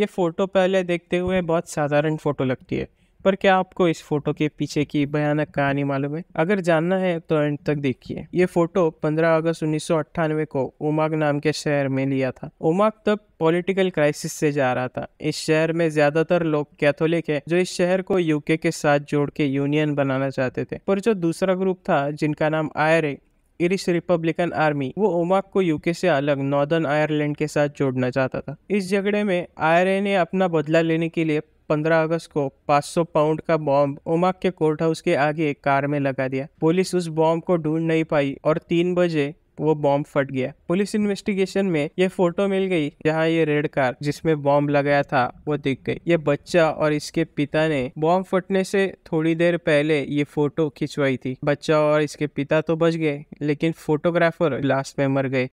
ये फ़ोटो पहले देखते हुए बहुत साधारण फ़ोटो लगती है पर क्या आपको इस फोटो के पीछे की भयानक कहानी मालूम है अगर जानना है तो एंड तक देखिए ये फोटो 15 अगस्त उन्नीस को उमाग नाम के शहर में लिया था उमाग तब पॉलिटिकल क्राइसिस से जा रहा था इस शहर में ज्यादातर लोग कैथोलिक है जो इस शहर को यूके के साथ जोड़ के यूनियन बनाना चाहते थे पर जो दूसरा ग्रुप था जिनका नाम आयरे इरिश रिपब्लिकन आर्मी वो ओमाक को यूके से अलग नॉर्दर्न आयरलैंड के साथ जोड़ना चाहता था इस झगड़े में आयरए ने अपना बदला लेने के लिए 15 अगस्त को 500 पाउंड का बॉम्ब ओमाक के कोर्ट हाउस के आगे एक कार में लगा दिया पुलिस उस बॉम्ब को ढूंढ नहीं पाई और तीन बजे वो बॉम्ब फट गया पुलिस इन्वेस्टिगेशन में ये फोटो मिल गई जहाँ ये रेड कार जिसमें बॉम्ब लगाया था वो दिख गई ये बच्चा और इसके पिता ने बॉम्ब फटने से थोड़ी देर पहले ये फोटो खिंचवाई थी बच्चा और इसके पिता तो बच गए लेकिन फोटोग्राफर लास्ट में मर गए